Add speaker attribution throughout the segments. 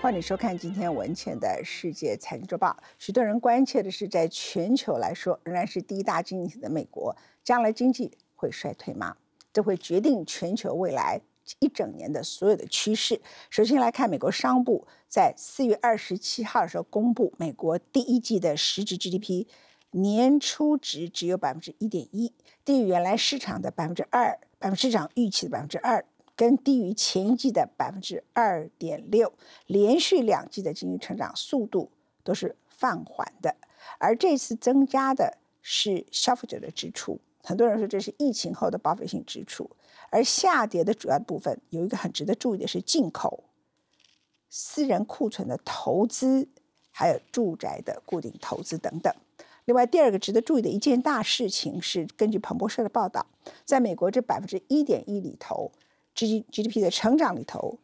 Speaker 1: 欢迎收看今天文倩的世界财经周报。许多人关切的是，在全球来说，仍然是第一大经济体的美国，将来经济会衰退吗？这会决定全球未来一整年的所有的趋势。首先来看，美国商部在四月二十七号的时候公布，美国第一季的实质 GDP 年初值只有百分之一点一，低于原来市场的百分之二，百分市场预期的百分之二。跟低于前一季的百分之二点六，连续两季的经济成长速度都是放缓的，而这次增加的是消费者的支出。很多人说这是疫情后的报复性支出，而下跌的主要部分有一个很值得注意的是进口、私人库存的投资，还有住宅的固定投资等等。另外，第二个值得注意的一件大事情是，根据彭博社的报道，在美国这百分之一点一里头。G D G D P 的成长里头，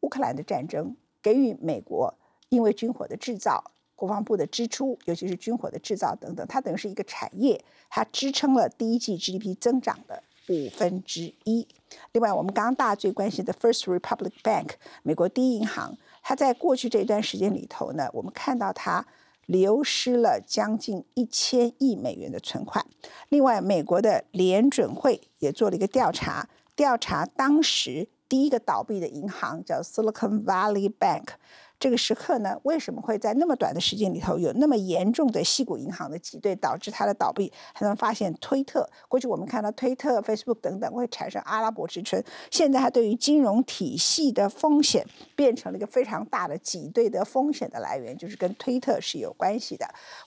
Speaker 1: 乌克兰的战争给予美国，因为军火的制造、国防部的支出，尤其是军火的制造等等，它等于是一个产业，它支撑了第一季 G D P 增长的五分之一。另外，我们刚刚大家最关心的 First Republic Bank 美国第一银行，它在过去这段时间里头呢，我们看到它流失了将近一千亿美元的存款。另外，美国的联准会也做了一个调查。调查当时第一个倒闭的银行叫 Silicon Valley Bank，这个时刻呢，为什么会在那么短的时间里头有那么严重的西谷银行的挤兑，导致它的倒闭？还能发现推特，过去我们看到推特、Facebook 等等会产生阿拉伯之春，现在它对于金融体系的风险变成了一个非常大的挤兑的风险的来源，就是跟推特是有关系的。